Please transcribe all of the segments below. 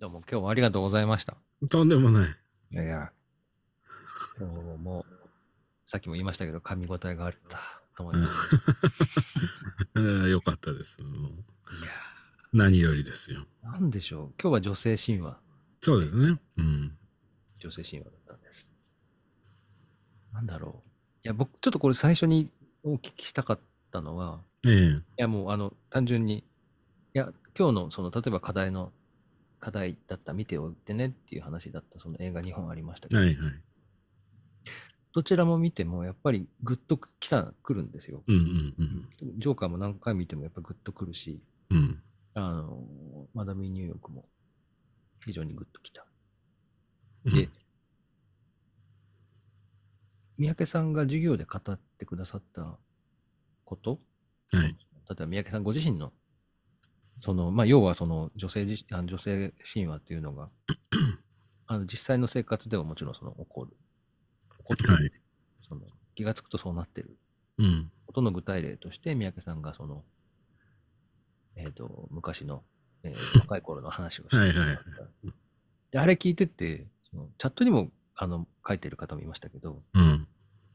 どうも今日はありがとうございました。とんでもない。いやいや、今日も、さっきも言いましたけど、噛み応えがあったと思います。よかったです。いや何よりですよ。なんでしょう。今日は女性神話、そうですね。うん。女性神話だったんです。なんだろう。いや、僕、ちょっとこれ最初にお聞きしたかったのは、ええいや、もう、あの、単純に、いや、今日の、その、例えば課題の課題だった、見ておいてねっていう話だった、その映画2本ありましたけど、はいはい、どちらも見ても、やっぱりぐっときた、くるんですよ、うんうんうん。ジョーカーも何回見てもやっぱぐっとくるし、うん、あのマダミニューヨークも非常にぐっときた。で、うん、三宅さんが授業で語ってくださったこと、はい、例えば三宅さんご自身のその、まあ、要はその女性自あ女性神話っていうのが あの実際の生活ではもちろんその起こる。起こってる、はい、その気がつくとそうなってる。うん、ことの具体例として、三宅さんがその、えっ、ー、と、昔の、えー、若い頃の話をしてはいはい、で、あれ聞いてて、そのチャットにもあの書いてる方もいましたけど、うん、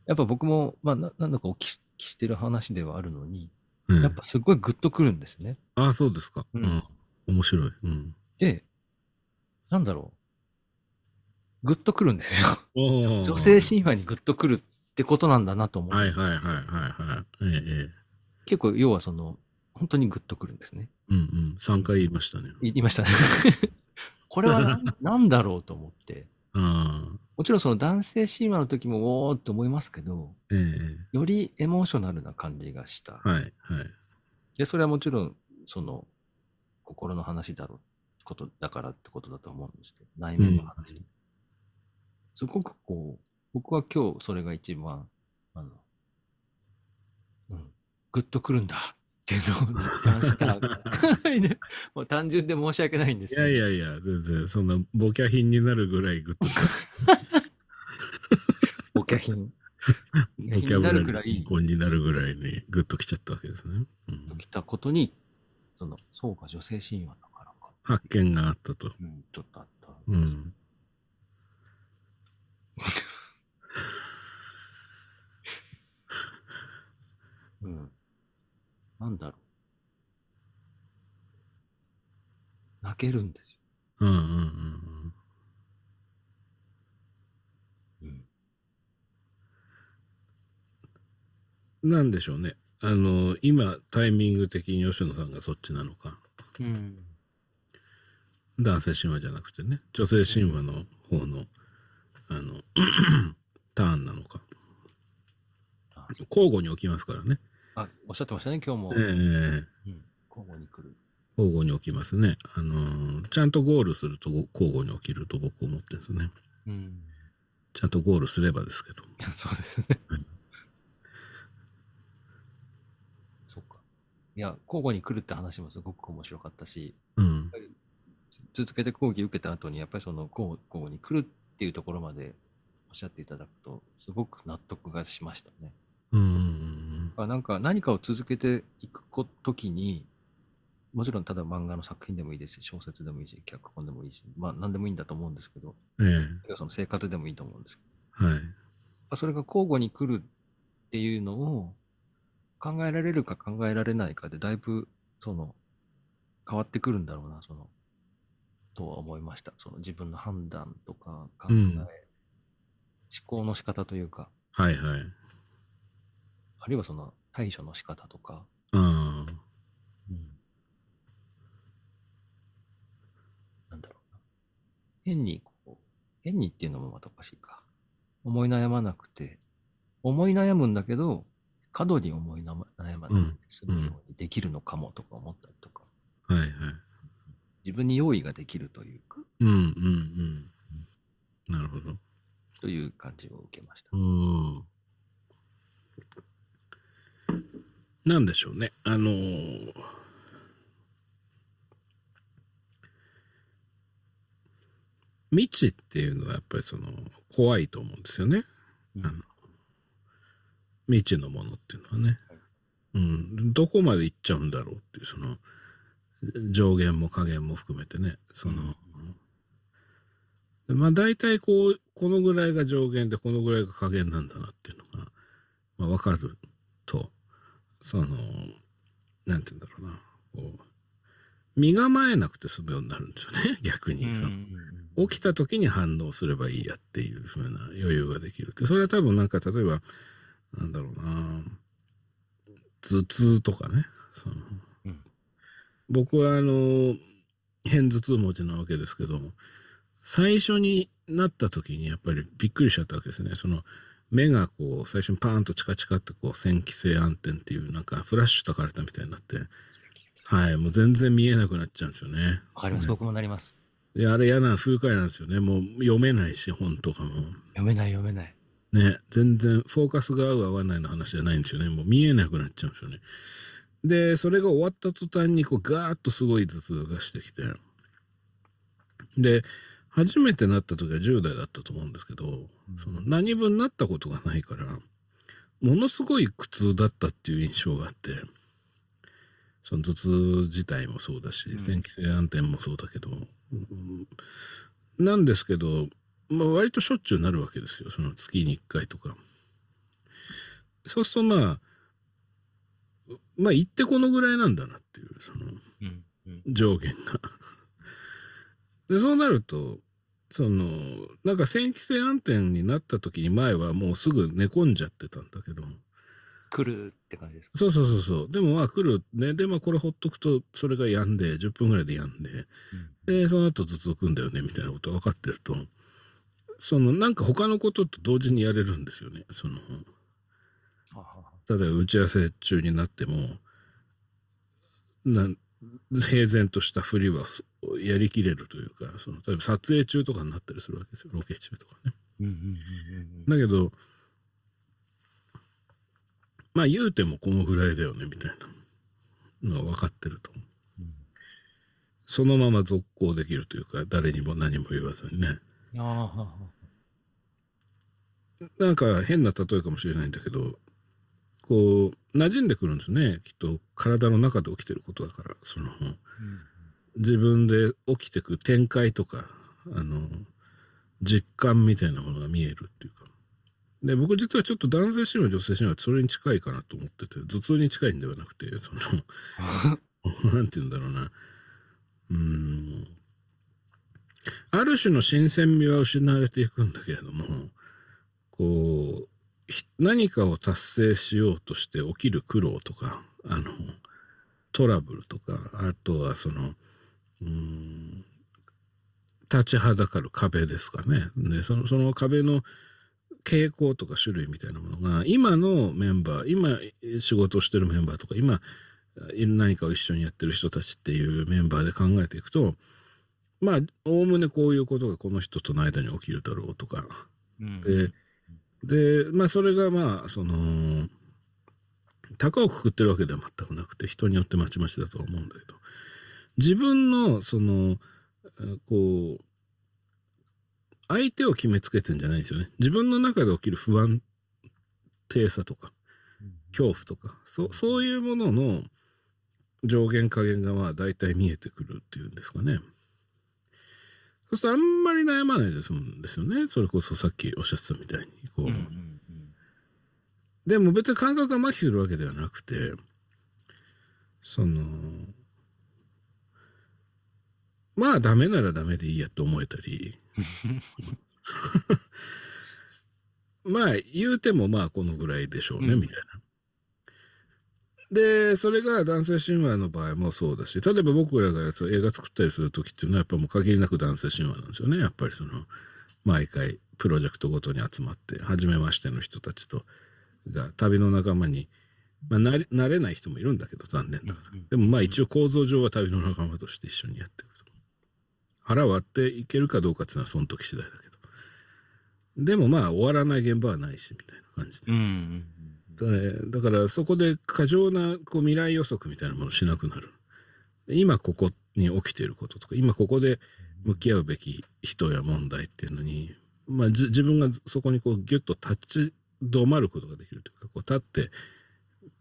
やっぱ僕も、まあ、何度かお聞きしてる話ではあるのに、うん、やっぱすごいグッとくるんですね。ああ、そうですか。うん。面白い。うん。で、なんだろう。グッとくるんですよ。女性神話にグッとくるってことなんだなと思う。はいはいはいはいはい。ええ、結構、要はその、本当にグッとくるんですね。うんうん。3回言いましたね。言いましたね。これは何だろうと思って。もちろんその男性シーマの時もおおって思いますけど、えよりエモーショナルな感じがした。はいはい。で、それはもちろん、その、心の話だろう、ことだからってことだと思うんですけど、内面の話。うん、すごくこう、僕は今日それが一番、あの、うん、グッとくるんだっていうのを実感した。もう単純で申し訳ないんですけど。いやいやいや、全然、そんなボキャ品になるぐらいグッとくる。化品。気になるぐらい。貧になるぐらいね、グッときちゃったわけですね。うん、来たことに、その、そうか、女性シーンはからか。発見があったと。うん、ちょっとあった。うん。うん。なんだろう。泣けるんですよ。うんうんうん。なんでしょうね。あの、今、タイミング的に吉野さんがそっちなのか。うん。男性神話じゃなくてね、女性神話の方の、あの、ターンなのか。交互に起きますからね。あ、おっしゃってましたね、今日も。ええーうん、交互に来る。交互に起きますね。あのー、ちゃんとゴールすると交互に起きると僕思ってるんですね。うん。ちゃんとゴールすればですけど。そうですね。はいいや、交互に来るって話もすごく面白かったし、うん、続けて講義受けた後に、やっぱりその交互に来るっていうところまでおっしゃっていただくと、すごく納得がしましたね。うん。なんか何かを続けていくときに、もちろんただ漫画の作品でもいいですし、小説でもいいし、脚本でもいいし、まあ何でもいいんだと思うんですけど、ええ、その生活でもいいと思うんですけど、はい、それが交互に来るっていうのを、考えられるか考えられないかで、だいぶ、その、変わってくるんだろうな、その、とは思いました。その自分の判断とか考え、うん、思考の仕方というか。はいはい。あるいはその対処の仕方とか。うん。うん、なんだろうな。変にこう、変にっていうのもまたおかしいか。思い悩まなくて、思い悩むんだけど、過度に思い悩まないでするようにできるのかもとか思ったりとか、はいはい、自分に用意ができるというか、うんうんうん、なるほど。という感じを受けました。うんなんでしょうね。あのー、未知っていうのはやっぱりその怖いと思うんですよね。うん、あの未知のものっていうのはね、うん、どこまで行っちゃうんだろうっていうその上限も下限も含めてねその、うん、まあ大体こうこのぐらいが上限でこのぐらいが下限なんだなっていうのが、まあ、分かるとその何て言うんだろうなこう身構えなくて済むようになるんですよね 逆にその、起きた時に反応すればいいやっていううな余裕ができるってそれは多分なんか例えばなんだろうな、頭痛とかね。そのうん、僕は、あの、偏頭痛持ちなわけですけども、最初になった時にやっぱりびっくりしちゃったわけですね。その目がこう最初にパーンとチカチカってこう線気性暗転っていうなんかフラッシュたかれたみたいになってはいもう全然見えなくなっちゃうんですよね。わかります、ね、僕もなります。いや、あれ嫌な不愉快なんですよねもう読めないし本とかも。読めない読めない。ね、全然フォーカスが合う合わないの話じゃないんですよね。もう見えなくなっちゃうんですよね。で、それが終わった途端にこうガーッとすごい頭痛がしてきて。で、初めてなった時は10代だったと思うんですけど、うん、その何分なったことがないから、ものすごい苦痛だったっていう印象があって、その頭痛自体もそうだし、前期性安定もそうだけど、うん、なんですけど、まあ、割としょっちゅうなるわけですよ。その月に1回とか。そうするとまあ、まあ、行ってこのぐらいなんだなっていう、その、上限がで、そうなると、その、なんか線期性暗転になった時に前はもうすぐ寝込んじゃってたんだけど。来るって感じですかそうそうそうそう。でもまあ来るね。で、まあこれほっとくと、それがやんで、10分ぐらいでやんで、うん、で、その後頭痛くんだよね、みたいなこと分かってると、そのなんか他のことと同時にやれるんですよね。その例えば打ち合わせ中になってもなん平然としたふりはやりきれるというかその例えば撮影中とかになったりするわけですよロケ中とかね。だけどまあ言うてもこのぐらいだよねみたいなのは分かってると思う。うん、そのまま続行できるというか誰にも何も言わずにね。なんか変な例えかもしれないんだけど、こう、馴染んでくるんですね。きっと体の中で起きてることだから、その、うん、自分で起きてく展開とか、あの、実感みたいなものが見えるっていうか。で、僕実はちょっと男性神話、女性神話、それに近いかなと思ってて、頭痛に近いんではなくて、その、なんて言うんだろうな。うん。ある種の新鮮味は失われていくんだけれども、こう、何かを達成しようとして起きる苦労とか、あの、トラブルとか、あとはその、うん、立ちはだかる壁ですかね。で、その、その壁の傾向とか種類みたいなものが、今のメンバー、今仕事してるメンバーとか、今何かを一緒にやってる人たちっていうメンバーで考えていくと、まあ、おおむねこういうことがこの人との間に起きるだろうとか。で、で、まあ、それがまあ、その、高をくくってるわけでは全くなくて、人によってまちまちだとは思うんだけど、自分の、その、こう、相手を決めつけてんじゃないんですよね。自分の中で起きる不安定さとか、恐怖とか、そそういうものの上限下限がまあ大体見えてくるっていうんですかね。そうするとあんまり悩まないですもんですよね。それこそさっきおっしゃってたみたいに、こう。うんうんうん、でも別に感覚が麻痺するわけではなくて、その、まあダメならダメでいいやと思えたり、まあ言うてもまあこのぐらいでしょうね、みたいな。で、それが男性神話の場合もそうだし、例えば僕らが映画作ったりする時っていうのは、やっぱもう限りなく男性神話なんですよね。やっぱりその、毎回プロジェクトごとに集まって、初めましての人たちと、が旅の仲間に、まあ、なれない人もいるんだけど、残念ながら。でもまあ一応構造上は旅の仲間として一緒にやってると。腹割っていけるかどうかっていうのはその時次第だけど。でもまあ終わらない現場はないし、みたいな感じで。うんだからそこで過剰なこう未来予測みたいなものをしなくなる。今ここに起きていることとか、今ここで向き合うべき人や問題っていうのに、まあ、自分がそこにこうギュッと立ち止まることができるというか、こう立って、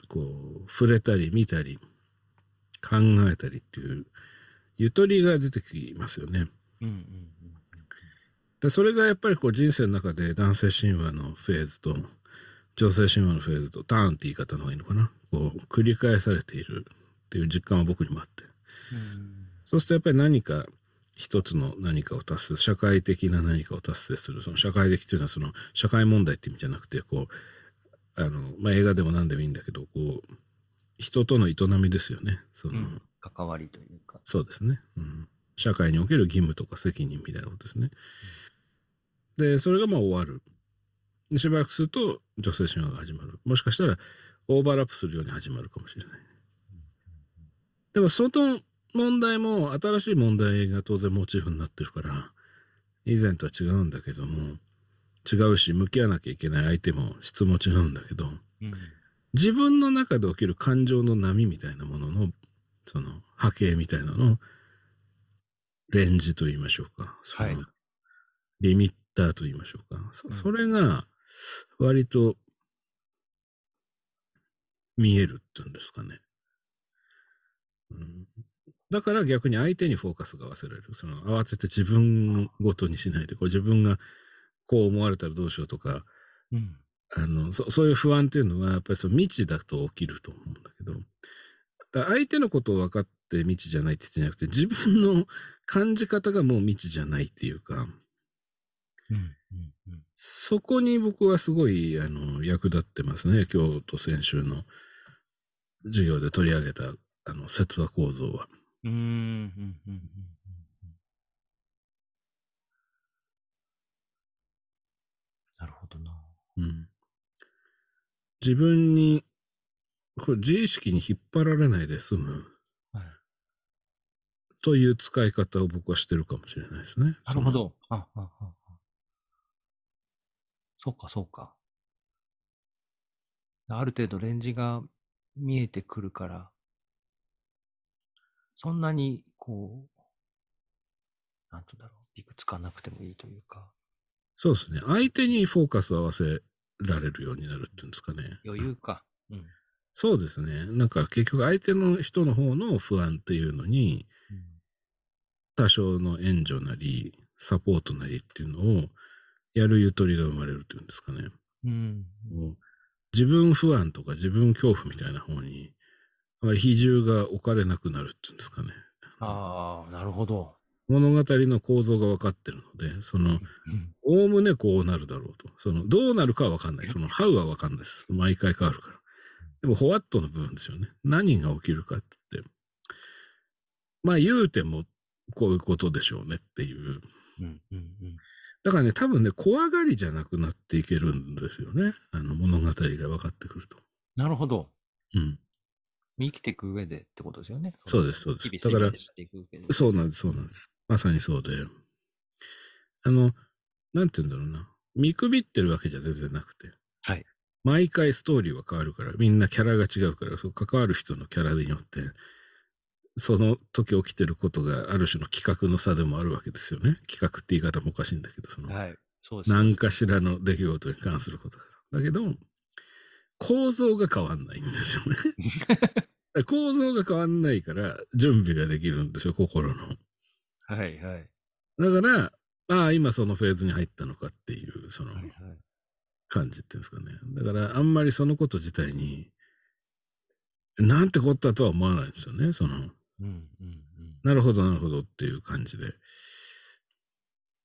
こう触れたり見たり考えたりっていうゆとりが出てきますよね。うんうんうん、でそれがやっぱりこう人生の中で男性神話のフェーズと、女性神話のフェーズとターンって言い方の方がいいのかなこう繰り返されているっていう実感は僕にもあって、うん、そうするとやっぱり何か一つの何かを達成社会的な何かを達成するその社会的というのはその社会問題って意味じゃなくてこうあの、まあ、映画でも何でもいいんだけどこう人との営みですよねその、うん、関わりというかそうですね、うん、社会における義務とか責任みたいなことですね、でそれがまあ終わるしばらくすると女性神話が始まる。もしかしたらオーバーラップするように始まるかもしれない。でもその問題も新しい問題が当然モチーフになってるから、以前とは違うんだけども、違うし、向き合わなきゃいけない相手も質も違うんだけど、うん、自分の中で起きる感情の波みたいなものの、その波形みたいなのレンジと言いましょうか。はい。リミッターと言いましょうか。そそれが、割と見えるっていうんですかね。うん、だから逆に相手にフォーカスが忘れる。その慌てて自分ごとにしないで、こう自分がこう思われたらどうしようとか、うん、あのそそういう不安っていうのはやっぱりその未知だと起きると思うんだけど、だ相手のことを分かって未知じゃないって言ってなくて、自分の感じ方がもう未知じゃないっていうか、そこに僕はすごいあの役立ってますね、今日と先週の授業で取り上げたあの説話構造は。うん、うん、なるほどな。うん、自分に、これ自意識に引っ張られないで済む。はい、という使い方を僕はしてるかもしれないですね。なるほど。あああそうか、そうか。ある程度レンジが見えてくるから、そんなに、こう、なんとだろう、いくつかなくてもいいというか。そうですね。相手にフォーカスを合わせられるようになるっていうんですかね。余裕か。うん。そうですね。なんか結局相手の人の方の不安っていうのに、多少の援助なり、サポートなりっていうのをやるゆとりが生まれるっていうんですかね。うん、自分不安とか自分恐怖みたいな方に、あまり比重が置かれなくなるっていうんですかね。ああ、なるほど。物語の構造が分かってるので、その、おおむねこうなるだろうと。その、どうなるかは分かんない。その、ハウは分かんないです。毎回変わるから。でも、ホワッとの部分ですよね。何が起きるかって。まあ、言うても、こういうことでしょうねっていう。うんうんうんだからね、多分ね、怖がりじゃなくなっていけるんですよね。あの、物語が分かってくると。なるほど。うん。生きていく上でってことですよね。そうです、そうです。だから、そうなんです、そうなんです。まさにそうで。あの、なんて言うんだろうな。見くびってるわけじゃ全然なくて。はい。毎回ストーリーは変わるから、みんなキャラが違うから、そう関わる人のキャラによってその時起きてることがある種の企画の差でもあるわけですよね。企画って言い方もおかしいんだけど、その、はい、そうです何かしらの出来事に関することだけど、構造が変わんないんですよね。構造が変わんないから準備ができるんですよ、心の。はいはい。だから、ああ、今そのフェーズに入ったのかっていう、その感じっていうんですかね。だから、あんまりそのこと自体に、なんてこったとは思わないんですよね、その。うんうんなるほど、なるほどっていう感じで。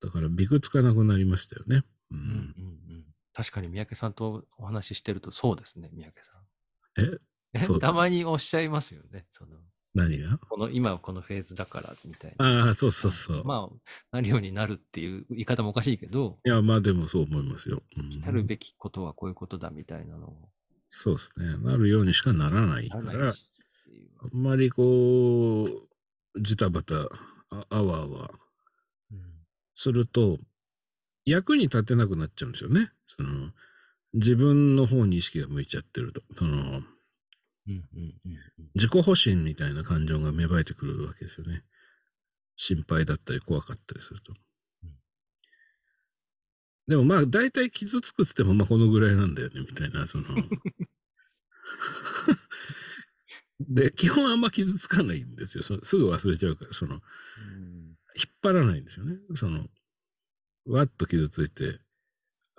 だから、びくつかなくなりましたよね。うん、うんうんうん、確かに、三宅さんとお話ししてると、そうですね、三宅さん。ええたまにおっしゃいますよね。その何がこの今はこのフェーズだからみたいな。ああ、そうそうそう。まあ、なるようになるっていう言い方もおかしいけど。いや、まあでもそう思いますよ。うん、るべきことはこういうことだみたいなのを。そうですね。なるようにしかならないから、あんまりこう、ジタバタ、ああわあわ、うん、すると、役に立てなくなっちゃうんですよね。その、自分の方に意識が向いちゃってると。その、自己保身みたいな感情が芽生えてくるわけですよね。心配だったり怖かったりすると。うん、でもまあ、大体傷つくっつっても、まあこのぐらいなんだよね、みたいな、その。で、基本あんま傷つかないんですよ。すぐ忘れちゃうから、その、引っ張らないんですよね。その、わっと傷ついて、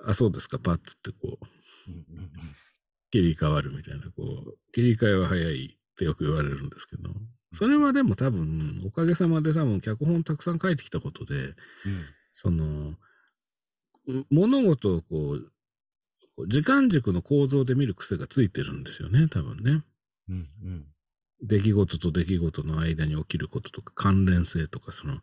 あ、そうですか、パッつってこう、切り替わるみたいな、こう、切り替えは早いってよく言われるんですけど、それはでも多分、おかげさまで多分、脚本たくさん書いてきたことで、うん、その、物事をこう、時間軸の構造で見る癖がついてるんですよね、多分ね。うんうん、出来事と出来事の間に起きることとか関連性とかその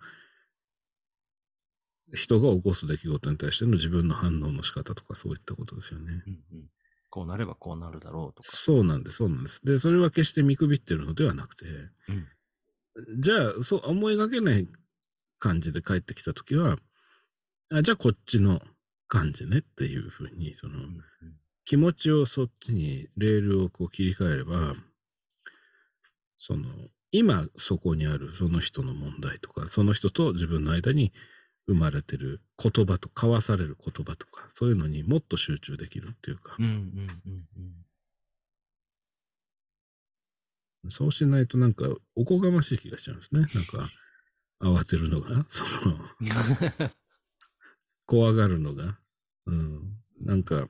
人が起こす出来事に対しての自分の反応の仕方とかそういったことですよね。うんうん、こうなればこうなるだろうとか。そうなんです、そうなんです。で、それは決して見くびってるのではなくて、うん、じゃあそう思いがけない感じで帰ってきた時はあ、じゃあこっちの感じねっていうふうに、その、うんうん、気持ちをそっちにレールをこう切り替えれば、うんその、今そこにあるその人の問題とか、その人と自分の間に生まれてる言葉と、交わされる言葉とか、そういうのにもっと集中できるっていうか。うんうんうんうん、そうしないとなんか、おこがましい気がしちゃうんですね。なんか、慌てるのが、その 怖がるのが、うん、なんか、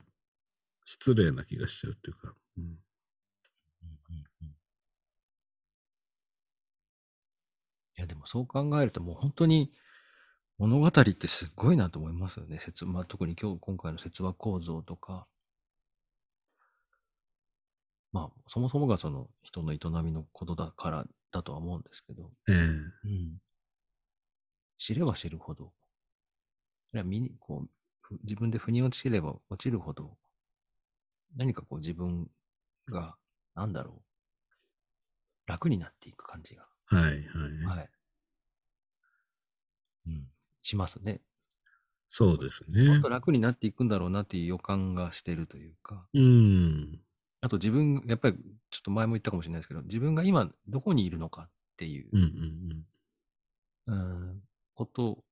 失礼な気がしちゃうっていうか。うんいや、でもそう考えるともう本当に物語ってすごいなと思いますよね。説まあ、特に今日、今回の説話構造とか。まあ、そもそもがその人の営みのことだからだとは思うんですけど。うん。うん、知れば知るほど。いや身に、こう、自分で腑に落ちれば落ちるほど、何かこう自分が、なんだろう、楽になっていく感じがはいはい。はい。うん。しますね。そうですね。もっと楽になっていくんだろうなっていう予感がしてるというか。うん。あと自分、やっぱりちょっと前も言ったかもしれないですけど、自分が今どこにいるのかっていう、うんうんうん、うんこと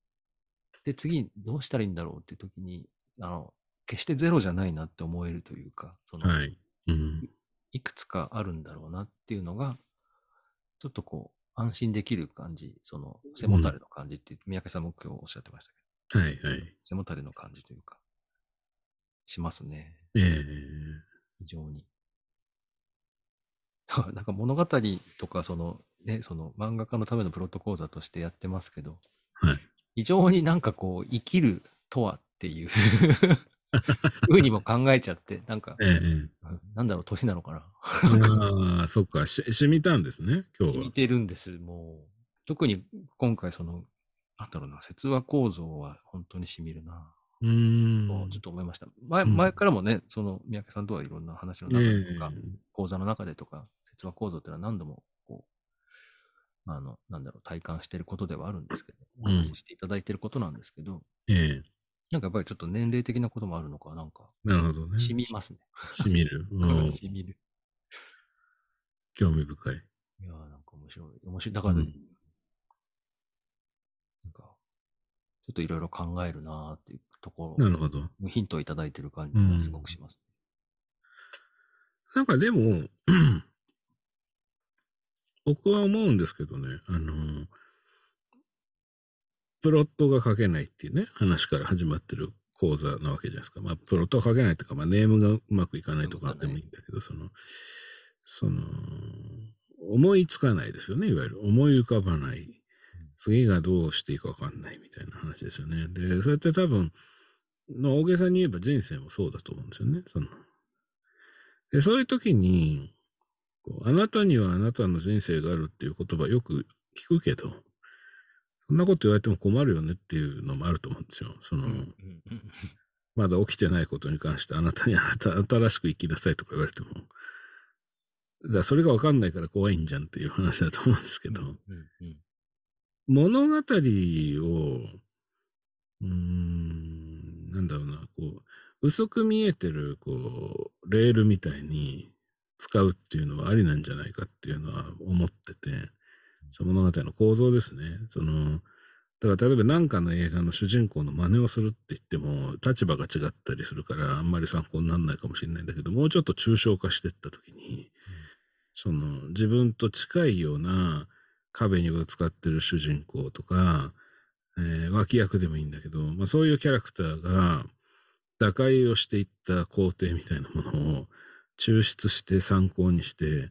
で、次どうしたらいいんだろうっていう時に、あの、決してゼロじゃないなって思えるというか、その、はいうん、いくつかあるんだろうなっていうのが、ちょっとこう、安心できる感じ、その背もたれの感じって、三宅さんも今日おっしゃってましたけど、はいはい。背もたれの感じというか、しますね。ええー、非常に。なんか物語とか、その、ね、その漫画家のためのプロット講座としてやってますけど、はい、非常になんかこう、生きるとはっていう ふうにも考えちゃって、なんか、ええ、なんだろう、年なのかな。ああ、そっかし、染みたんですね、今日は。染みてるんです、もう。特に今回、その、なんだろうな、節話構造は本当にしみるな。うん。ちょっと思いました。前、前からもね、その、三宅さんとはいろんな話の中でとか、え、講座の中でとか、節話構造っていうのは何度も、こう、あの、なんだろう、体感してることではあるんですけど、お話ししていただいてることなんですけど、ええ。なんかやっぱりちょっと年齢的なこともあるのか、なんか。なるほどね。染みますね。染みる。うん。染みる。興味深い。いやーなんか面白い。面白い。だから、うん、なんか、ちょっといろいろ考えるなーっていうところ。なるほど。ヒントをいただいてる感じがすごくします、ねうん、なんかでも、僕は思うんですけどね、あのー、プロットが書けないっていうね、話から始まってる講座なわけじゃないですか。まあ、プロットを書けないとか、まあ、ネームがうまくいかないとかでもいいんだけど、その、その、思いつかないですよね、いわゆる。思い浮かばない。次がどうしていいかわかんないみたいな話ですよね。で、それって多分、の大げさに言えば人生もそうだと思うんですよね。そのでそういう時にこう、あなたにはあなたの人生があるっていう言葉よく聞くけど、そんなこと言われても困るよねっていうのもあると思うんですよ。その、まだ起きてないことに関してあなたに 新しく生きなさいとか言われても。だからそれがわかんないから怖いんじゃんっていう話だと思うんですけど。物語を、うん、なんだろうな、こう、薄く見えてる、こう、レールみたいに使うっていうのはありなんじゃないかっていうのは思ってて、その物語の構造ですね。その、だから例えば何かの映画の主人公の真似をするって言っても、立場が違ったりするから、あんまり参考にならないかもしれないんだけど、もうちょっと抽象化していった時に、その自分と近いような壁にぶつかってる主人公とか、えー、脇役でもいいんだけど、まあそういうキャラクターが打開をしていった工程みたいなものを抽出して参考にして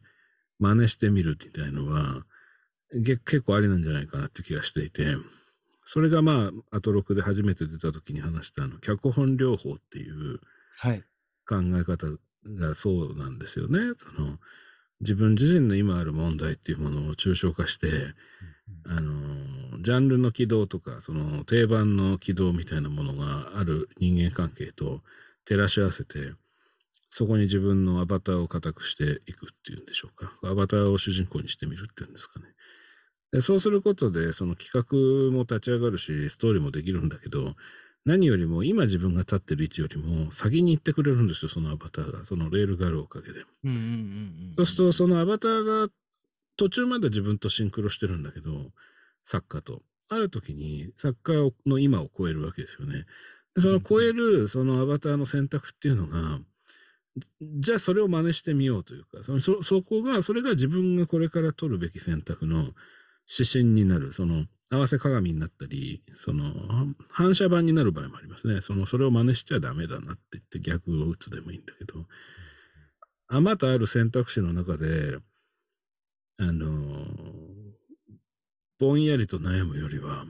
真似してみるみたいのは、結構ありなんじゃないかなって気がしていて、それがまあ、アトロクで初めて出た時に話したあの、脚本療法っていう考え方がそうなんですよね。はい、その自分自身の今ある問題っていうものを抽象化して、あの、ジャンルの軌道とか、その定番の軌道みたいなものがある人間関係と照らし合わせて、そこに自分のアバターを固くしていくっていうんでしょうか。アバターを主人公にしてみるっていうんですかね。そうすることで、その企画も立ち上がるし、ストーリーもできるんだけど、何よりも今自分が立ってる位置よりも先に行ってくれるんですよ、そのアバターが。そのレールがあるおかげで。そうすると、そのアバターが途中まで自分とシンクロしてるんだけど、作家と。ある時に作家の今を超えるわけですよね。その超えるそのアバターの選択っていうのが、じゃあそれを真似してみようというか、そそこが、それが自分がこれから取るべき選択の指針になる、その、合わせ鏡になったり、その、反射板になる場合もありますね。その、それを真似しちゃダメだなって言って逆を打つでもいいんだけど、あまたある選択肢の中で、あの、ぼんやりと悩むよりは、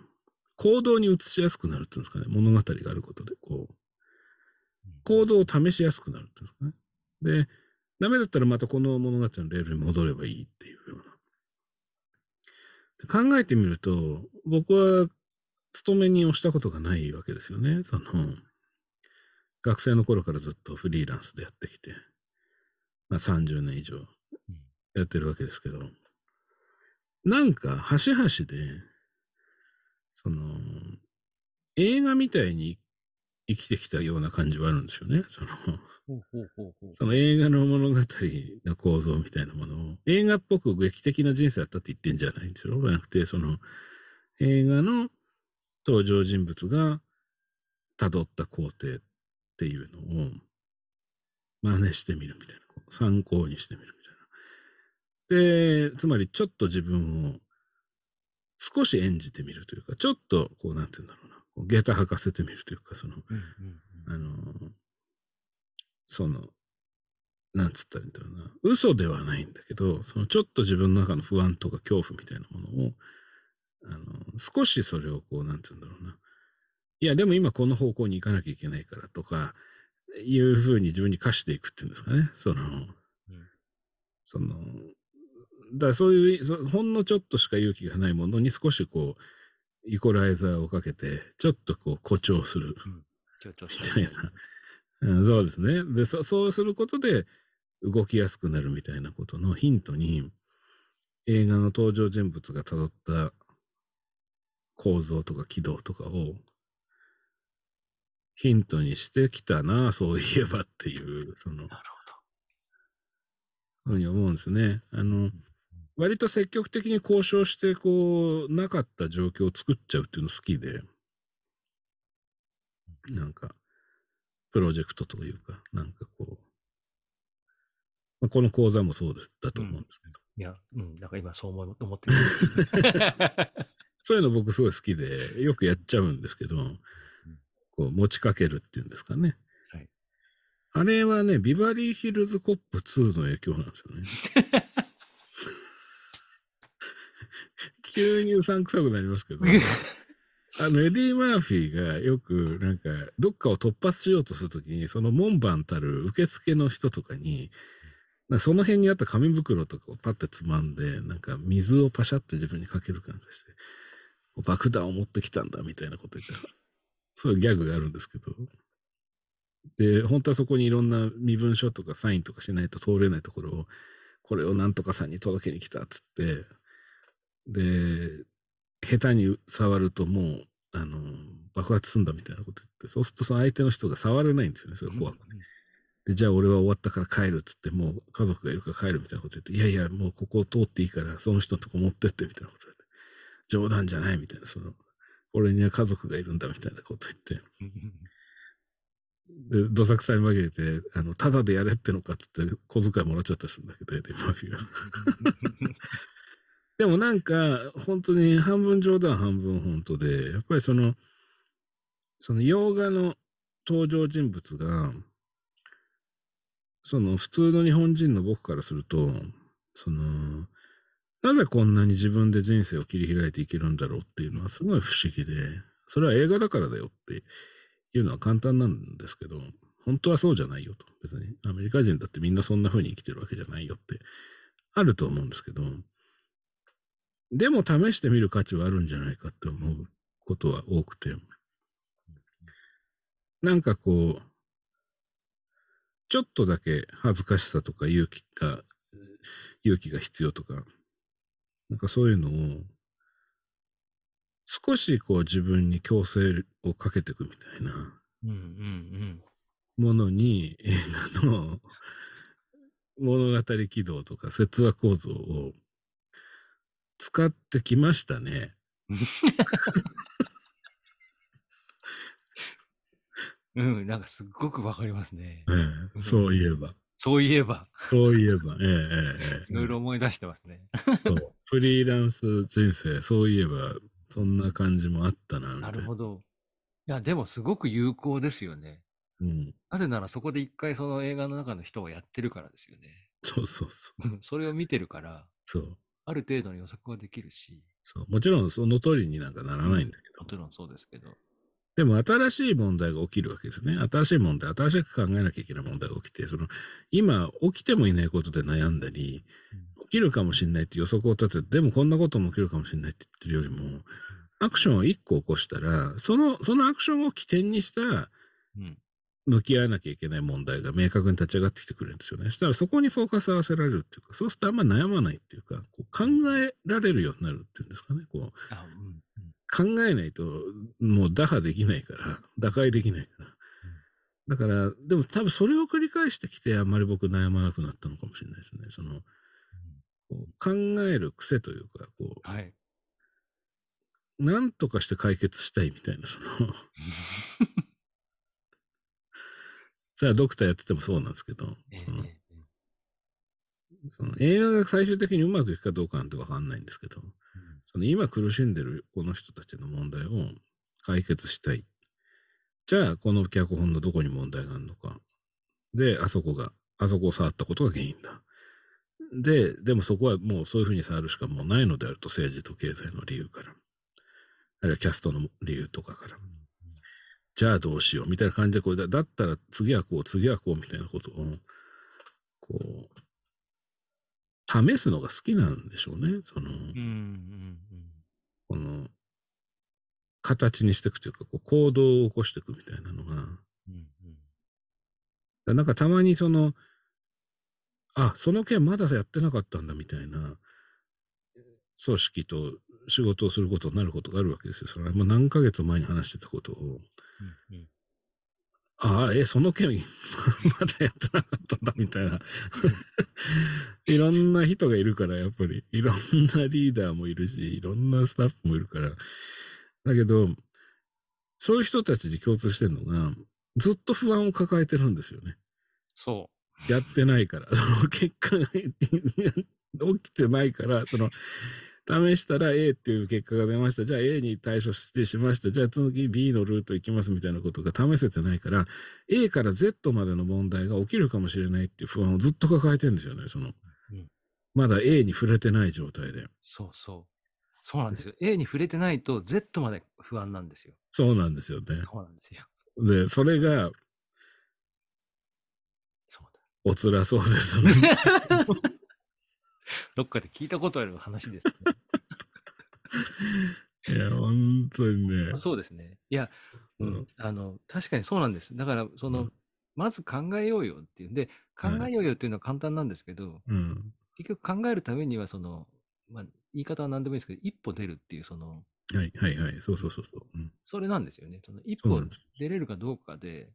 行動に移しやすくなるっていうんですかね。物語があることで、こう、行動を試しやすくなるっていうんですかね。で、ダメだったらまたこの物語のレベルに戻ればいいっていう。考えてみると、僕は勤め人をしたことがないわけですよね。その、学生の頃からずっとフリーランスでやってきて、まあ、30年以上やってるわけですけど、なんか、端々で、その、映画みたいに一生きてきたような感じはあるんですよね。その、その映画の物語の構造みたいなものを、映画っぽく劇的な人生だったって言ってんじゃないんですよ。じゃなくて、その、映画の登場人物が辿った工程っていうのを真似してみるみたいな。参考にしてみるみたいな。で、つまりちょっと自分を少し演じてみるというか、ちょっと、こう、なんて言うんだろう。ゲ駄タ履かせてみるというか、その、あの、その、なんつったらいいんだろうな、嘘ではないんだけど、そのちょっと自分の中の不安とか恐怖みたいなものを、あの、少しそれをこう、なんつうんだろうな、いや、でも今この方向に行かなきゃいけないからとか、いうふうに自分に課していくっていうんですかね。その、うん、その、だからそういう、ほんのちょっとしか勇気がないものに少しこう、イコライザーをかけて、ちょっとこう誇張する。強調みたいな。うん、そうですね。で、そそうすることで動きやすくなるみたいなことのヒントに、映画の登場人物が辿った構造とか軌道とかをヒントにしてきたな、そういえばっていう、その、なるほど。ふうに思うんですね。あの、うん割と積極的に交渉して、こう、なかった状況を作っちゃうっていうの好きで、なんか、プロジェクトというか、なんかこう、まあ、この講座もそうですだと思うんですけど。うん、いや、うん、なんか今そう思思ってる。そういうの僕すごい好きで、よくやっちゃうんですけど、こう、持ちかけるっていうんですかね。はい、あれはね、ビバリーヒルズコップ2の影響なんですよね。急にうさんくさくなりますけど。あの、エディ・マーフィーがよく、なんか、どっかを突発しようとするときに、その門番たる受付の人とかに、その辺にあった紙袋とかをパッてつまんで、なんか水をパシャって自分にかける感じして、爆弾を持ってきたんだみたいなこと言っら、そういうギャグがあるんですけど。で、本当はそこにいろんな身分証とかサインとかしないと通れないところを、これをなんとかさんに届けに来たっつって、で、下手に触るともう、あの、爆発すんだみたいなこと言って、そうするとその相手の人が触れないんですよね、それ怖くて。で、じゃあ俺は終わったから帰るっつって、もう家族がいるから帰るみたいなこと言って、いやいや、もうここを通っていいから、その人のとこ持ってってみたいなこと言って、冗談じゃないみたいな、その、俺には家族がいるんだみたいなこと言って。で、どさくさに紛れて、あの、ただでやれってのかっつって、小遣いもらっちゃったりするんだけど、エディ・マフィーは。でもなんか、本当に半分冗談半分本当で、やっぱりその、その洋画の登場人物が、その普通の日本人の僕からすると、その、なぜこんなに自分で人生を切り開いていけるんだろうっていうのはすごい不思議で、それは映画だからだよっていうのは簡単なんですけど、本当はそうじゃないよと。別にアメリカ人だってみんなそんな風に生きてるわけじゃないよってあると思うんですけど、でも試してみる価値はあるんじゃないかって思うことは多くて。なんかこう、ちょっとだけ恥ずかしさとか勇気が、勇気が必要とか、なんかそういうのを、少しこう自分に強制をかけていくみたいな、ものに映画 の物語軌道とか説話構造を使ってきましたね。うん、なんかすっごくわかりますね。ええ、そういえば。そういえば。そういえば、ええ、ええ。いろいろ思い出してますね。そう。フリーランス人生、そういえば、そんな感じもあったななるほど。いや、でもすごく有効ですよね。うん。なぜならそこで一回その映画の中の人をやってるからですよね。そうそうそう。それを見てるから。そう。ある程度の予測はできるし。そう、もちろんその通りになんかならないんだけど。もちろんそうですけど。でも新しい問題が起きるわけですね。新しい問題、新しく考えなきゃいけない問題が起きて、その、今起きてもいないことで悩んだり、起きるかもしれないって予測を立てて、でもこんなことも起きるかもしれないって言ってるよりも、アクションを1個起こしたら、その、そのアクションを起点にした、向き合わなきゃいけない問題が明確に立ち上がってきてくれるんですよね。したらそこにフォーカス合わせられるっていうか、そうするとあんま悩まないっていうか、こう考えられるようになるっていうんですかね。こう、うんうん、考えないともう打破できないから、打開できないから。だから、でも多分それを繰り返してきて、あんまり僕悩まなくなったのかもしれないですね。その、考える癖というか、こう、はい、なんとかして解決したいみたいな、その それはドクターやっててもそうなんですけど、その、その映画が最終的にうまくいくかどうかなんてわかんないんですけど、その今苦しんでるこの人たちの問題を解決したい。じゃあ、この脚本のどこに問題があるのか。で、あそこが、あそこを触ったことが原因だ。で、でもそこはもうそういうふうに触るしかもうないのであると、政治と経済の理由から。あるいはキャストの理由とかから。じゃあどうしよう、みたいな感じで、これだ、だったら次はこう、次はこう、みたいなことを、こう、試すのが好きなんでしょうね。その、うんうんうん、この、形にしていくというか、こう行動を起こしていくみたいなのが。うんうん、なんかたまにその、あ、その件まだやってなかったんだみたいな、組織と仕事をすることになることがあるわけですよ。それはもう何ヶ月前に話してたことを、うんうんああ、え、その件、まだやってなかったんだ、みたいな。いろんな人がいるから、やっぱり。いろんなリーダーもいるし、いろんなスタッフもいるから。だけど、そういう人たちに共通してるのが、ずっと不安を抱えてるんですよね。そう。やってないから。その結果、起きてないから、その、試したら A っていう結果が出ました。じゃあ A に対処してしました。じゃあ次 B のルート行きますみたいなことが試せてないから、A から Z までの問題が起きるかもしれないっていう不安をずっと抱えてるんですよね、その。まだ A に触れてない状態で。そうそう。そうなんですよ。A に触れてないと Z まで不安なんですよ。そうなんですよね。そうなんですよ。で、それが、そうだ。お辛そうですね。どっかで聞いたことある話ですね。いや、本当にね。そうですね。いや、うん、あの、確かにそうなんです。だから、その、うん、まず考えようよっていうんで、考えようよっていうのは簡単なんですけど、うん、結局考えるためには、その、まあ、言い方は何でもいいですけど、一歩出るっていう、その、はいはいはい、そうそうそうそう。うん、それなんですよね。その一歩出れるかどうかで、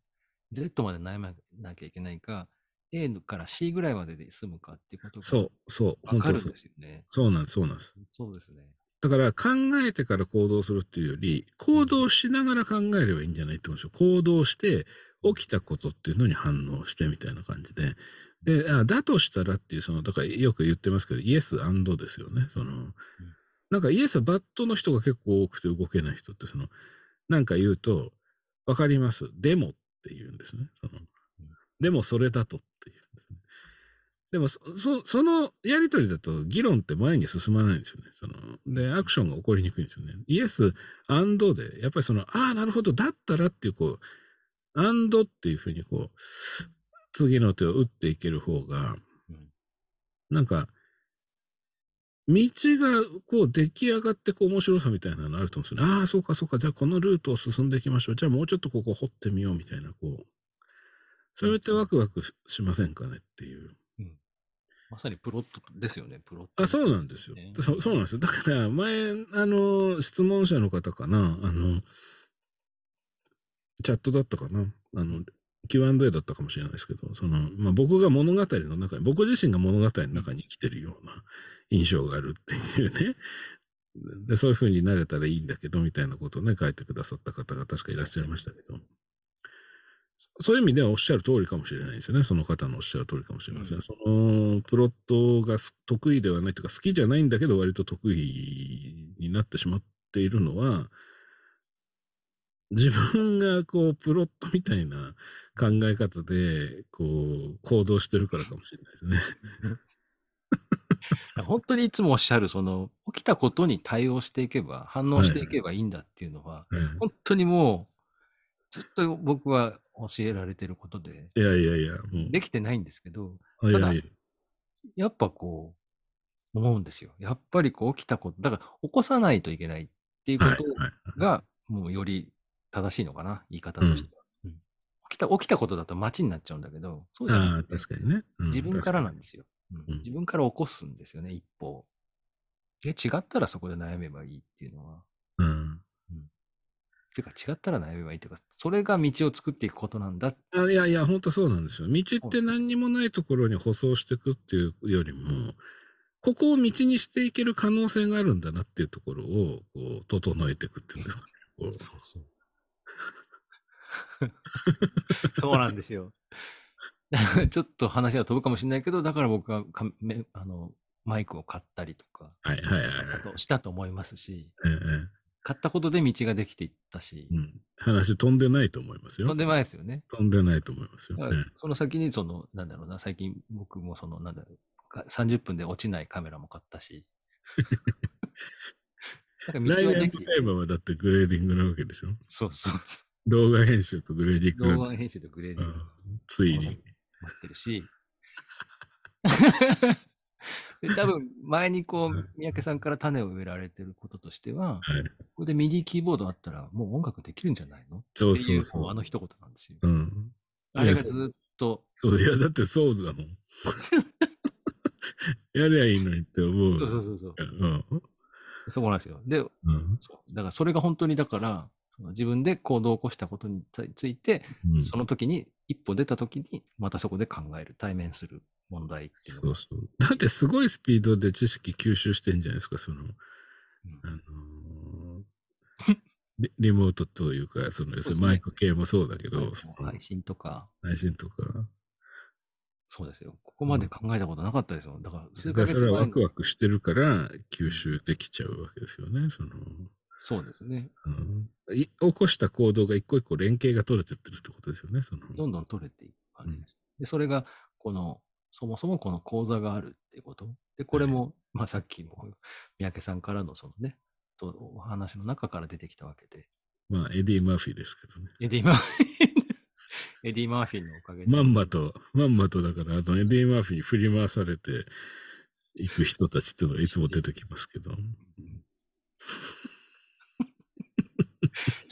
Z まで悩まなきゃいけないか、A から C ぐらいまでで済むかっていうことが、そう、そう、本当ですね。そうなんです、そうなんです。そうですね。だから考えてから行動するっていうより、行動しながら考えればいいんじゃないっ思うんですよ。行動して、起きたことっていうのに反応してみたいな感じで。で、あだとしたらっていう、その、だからよく言ってますけど、イエスですよね。その、なんかイエスバットの人が結構多くて動けない人って、その、なんか言うと、わかります。でもって言うんですね。その、でもそれだとっでもそ、そ、そのやりとりだと議論って前に進まないんですよね。その、で、アクションが起こりにくいんですよね。イエス、アンドで、やっぱりその、ああ、なるほど、だったらっていう、こう、アンドっていうふうに、こう、次の手を打っていける方が、なんか、道がこう出来上がってこう面白さみたいなのあると思うんですよね。ああ、そうかそうか。じゃあこのルートを進んでいきましょう。じゃあもうちょっとここ掘ってみようみたいな、こう。それってワクワクしませんかねっていう。まさにプロットですよね、プロット、あそうなんですよそ。そうなんですよ。だから、前、あの、質問者の方かな、あの、チャットだったかな、あの、Q&A だったかもしれないですけど、その、まあ、僕が物語の中に、僕自身が物語の中に生きてるような印象があるっていうね。でそういうふうになれたらいいんだけど、みたいなことをね、書いてくださった方が確かいらっしゃいましたけど。そういう意味ではおっしゃる通りかもしれないですよね。その方のおっしゃる通りかもしれません。うん、そのプロットが得意ではないというか、好きじゃないんだけど、割と得意になってしまっているのは、自分がこう、プロットみたいな考え方で、こう、行動してるからかもしれないですね。本当にいつもおっしゃる、その、起きたことに対応していけば、反応していけばいいんだっていうのは、はいはい、本当にもう、ずっと僕は教えられてることで、いやいやいや、うん、できてないんですけど、はいい、ただ、やっぱこう、思うんですよ。やっぱりこう起きたこと、だから起こさないといけないっていうことが、もうより正しいのかな、言い方としては。うん、起きた起きたことだと待ちになっちゃうんだけど、そうじゃない。すかね、うん、自分からなんですよ、自分から起こすんですよね、一方。で、違ったらそこで悩めばいいっていうのは。うん。ていうか違ったら悩めばいいというか、それが道を作っていくことなんだ。あいやいや、本当そうなんですよ。道って何にもないところに舗装していくっていうよりも、ここを道にしていける可能性があるんだなっていうところを、こう、整えていくっていうんですかね。そうそう。そうなんですよ。ちょっと話が飛ぶかもしれないけど、だから僕はかめあのマイクを買ったりとか、はいはいはい、したと思いますし、ええ、買ったことで道ができていったし。うん、話飛んでないと思いますよ。飛んでないですよね。飛んでないと思いますよ、ね。その先に、その、なんだろうな、最近僕もその、なんだろう、30分で落ちないカメラも買ったし。なんか道ができ来いのテーマはだってグレーディングなわけでしょそうそうそう。動画編集とグレーディング。動画編集とグレーディング。ついに。持ってるし。で多分 前にこう、三宅さんから種を植えられてることとしては、はい、これでミディキーボードあったらもう音楽できるんじゃないのそうそうそう。あの一言なんですよ。うん、あれがずっと。そう、いやだってそうだもん。やりゃいいのにって思う。そうそうそうそう。うん、そこなんですよ。で、うん、だからそれが本当にだから、自分で行動を起こしたことについて、うん、その時に一歩出た時にまたそこで考える対面する問題っていうそうそうだってすごいスピードで知識吸収してんじゃないですかその、うん、あのー、リ リモートというかそのそ、ね、マイク系もそうだけど配信とか配信とかそうですよここまで考えたことなかったですよ、だからだからそれはワクワクしてるから吸収できちゃうわけですよねそのそうですね。うん、起こした行動が一個一個連携が取れてってるってことですよね。そのどんどん取れていく感じです。うん、で、それが、この、そもそもこの講座があるっていうこと。で、これも、はい、まあさっきも三宅さんからのそのね、とお話の中から出てきたわけで。まあ、エディ・マーフィーですけどね。エディ・マーフィーエディ・マーフィーのおかげで。まんまと、まんまとだから、あの、エディ・マーフィーに振り回されていく人たちっていうのがいつも出てきますけど。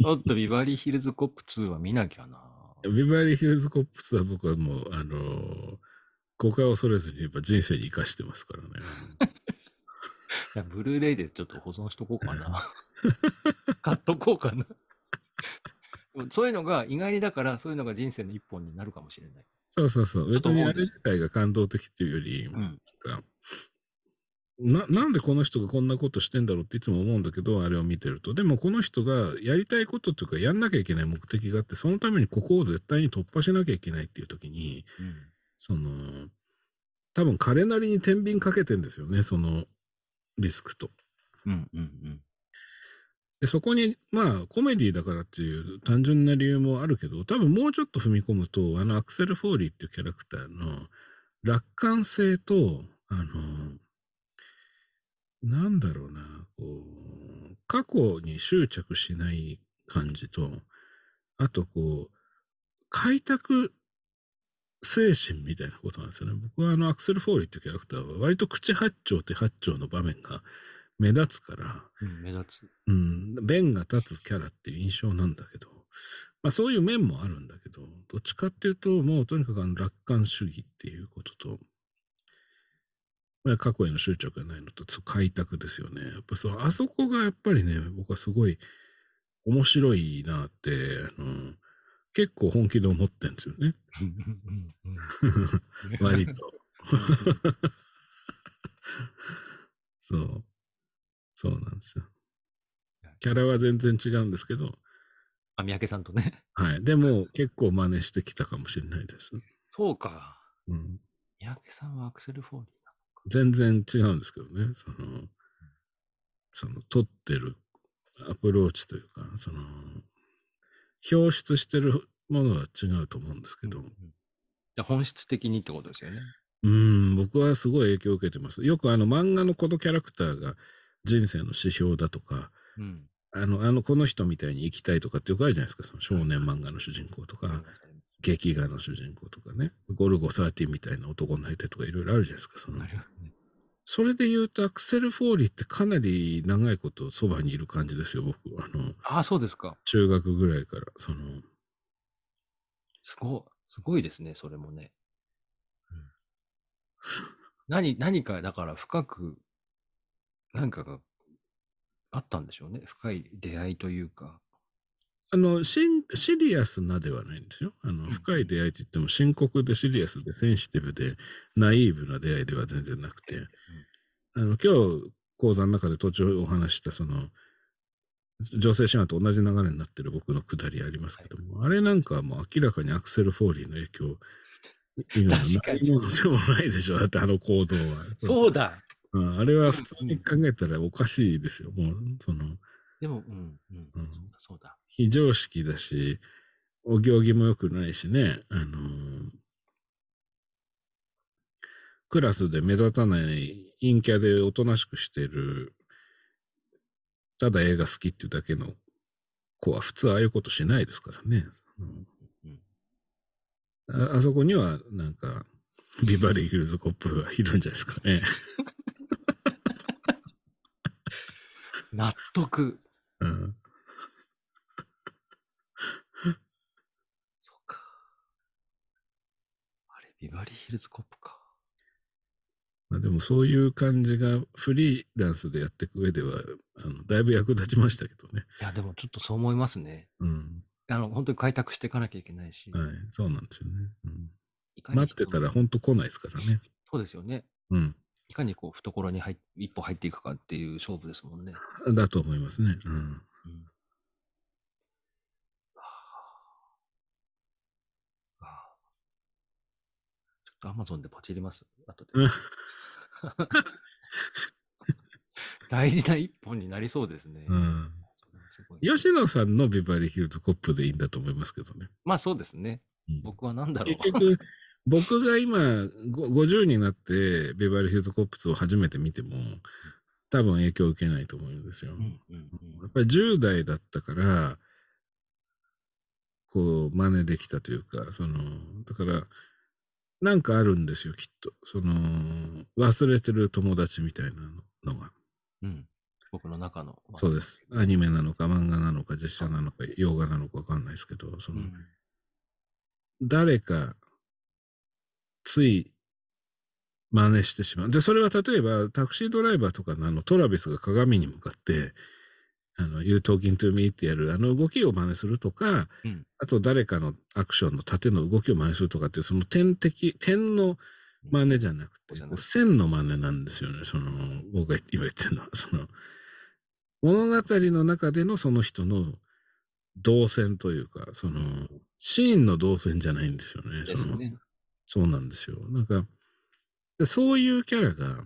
ょっとビバリーヒルズコップ2は見なきゃな。ビバリーヒルズコップ2は僕はもう、あのー、公開を恐れずにやっぱ人生に生かしてますからね。じゃブルーレイでちょっと保存しとこうかな。買っとこうかな。そういうのが、意外にだから、そういうのが人生の一本になるかもしれない。そうそうそう。別にあれ自体が感動的っていうより、うん、なんか、な、なんでこの人がこんなことしてんだろうっていつも思うんだけど、あれを見てると。でもこの人がやりたいことというか、やんなきゃいけない目的があって、そのためにここを絶対に突破しなきゃいけないっていう時に、うん、その、多分彼なりに天秤かけてんですよね、そのリスクと。うんうんうん。そこに、まあ、コメディだからっていう単純な理由もあるけど、多分もうちょっと踏み込むと、あのアクセル・フォーリーっていうキャラクターの楽観性と、あの、なんだろうな、こう、過去に執着しない感じと、あとこう、開拓精神みたいなことなんですよね。僕はあのアクセル・フォーリーっていうキャラクターは割と口八丁って八丁の場面が目立つから、うん、目立つ。うん、弁が立つキャラっていう印象なんだけど、まあそういう面もあるんだけど、どっちかっていうともうとにかくあの楽観主義っていうことと、まあ、過去への執着がないのと、開拓ですよね。やっぱそう、あそこがやっぱりね、僕はすごい面白いなって、うん、結構本気で思ってんですよね。割と。そう。そうなんですよ。キャラは全然違うんですけど。あ、三宅さんとね。はい。でも、結構真似してきたかもしれないです。そうか。うん。三宅さんはアクセル・フォーリー。全然違うんですけどね、その、その、撮ってるアプローチというか、その、表出してるものは違うと思うんですけど。本質的にってことですよね。うん、僕はすごい影響を受けてます。よくあの漫画のこのキャラクターが人生の指標だとか、うん、あの、あの、この人みたいに生きたいとかってよくあるじゃないですか、その少年漫画の主人公とか。うん劇画の主人公とかね、ゴルゴ13みたいな男の相手とかいろいろあるじゃないですか、その。ありますね。それで言うと、アクセル・フォーリーってかなり長いことそばにいる感じですよ、僕。あの、ああ、そうですか。中学ぐらいから、その。すご、すごいですね、それもね。うん、何、何か、だから深く、何かがあったんでしょうね。深い出会いというか。あのシシリアスなではないんですよあの、深い出会いといっても深刻でシリアスでセンシティブでナイーブな出会いでは全然なくて、あの今日講座の中で途中お話したその女性シナと同じ流れになってる僕のくだりありますけども、はい、あれなんかはもう明らかにアクセル・フォーリーの影響今いものでもないでしょだってあの行動はそうだ、うん、あれは普通に考えたらおかしいですよもうそのでも、うん、うん、うん、そうだ。非常識だし、お行儀も良くないしね、あのー、クラスで目立たない陰キャでおとなしくしてる、ただ映画好きっていうだけの子は普通ああいうことしないですからね。うんああそこには、なんか、ビバリーヒルズコップがいるんじゃないですかね。納得。うん。そっか。あれ、ビバリーヒルズコップか。まあ、でもそういう感じがフリーランスでやっていく上ではあのだいぶ役立ちましたけどね。いやでもちょっとそう思いますね。うん、あの本当に開拓していかなきゃいけないし。はい、そうなんですよね。うん、待ってたら本当来ないですからね。そうですよね。うん。いかにこう懐に入一歩入っていくかっていう勝負ですもんね。だと思いますね。うん。ああちょっとアマゾンでポチります。後で。大事な一本になりそうですね。うん、吉野さんのビバリーヒルズコップでいいんだと思いますけどね。まあそうですね。うん、僕は何だろう。結局、僕が今、50になって、ベバルヒヒーズ・コップスを初めて見ても、多分影響を受けないと思うんですよ。うんうんうん、やっぱり10代だったから、こう、真似できたというか、その、だから、なんかあるんですよ、きっと。その、忘れてる友達みたいなのが。うん。僕の中の。そうです。アニメなのか、漫画なのか、実写なのか、洋画なのかわかんないですけど、その、うん、誰かつい真似してしまう。で、それは例えばタクシードライバーとかのあのトラビスが鏡に向かって、あの、You talking to me ってやるあの動きを真似するとか、うん、あと誰かのアクションの縦の動きを真似するとかっていう、その点的、点の真似じゃなくて、うん、線の真似なんですよね。その、僕が今言ってるのは、その、物語の中でのその人の動線というか、その、シーンの動線じゃないんですよね。その。ね。そうなんですよ。なんか、そういうキャラが、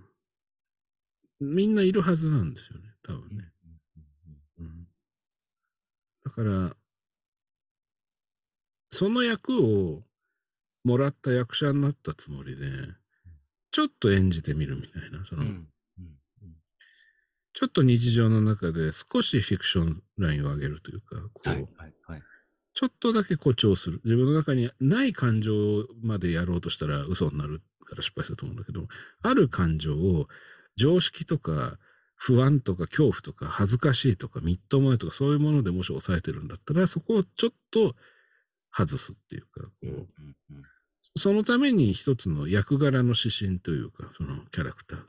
みんないるはずなんですよね、多分ね。うん、だから、その役をもらった役者になったつもりで、ちょっと演じてみるみたいな、その、うんちょっと日常の中で少しフィクションラインを上げるというか、こう、はいはいはい、ちょっとだけ誇張する。自分の中にない感情までやろうとしたら嘘になるから失敗すると思うんだけど、ある感情を常識とか不安とか恐怖とか恥ずかしいとかみっともないとかそういうものでもし抑えてるんだったら、そこをちょっと外すっていうか、こう、そのために一つの役柄の指針というか、そのキャラクターが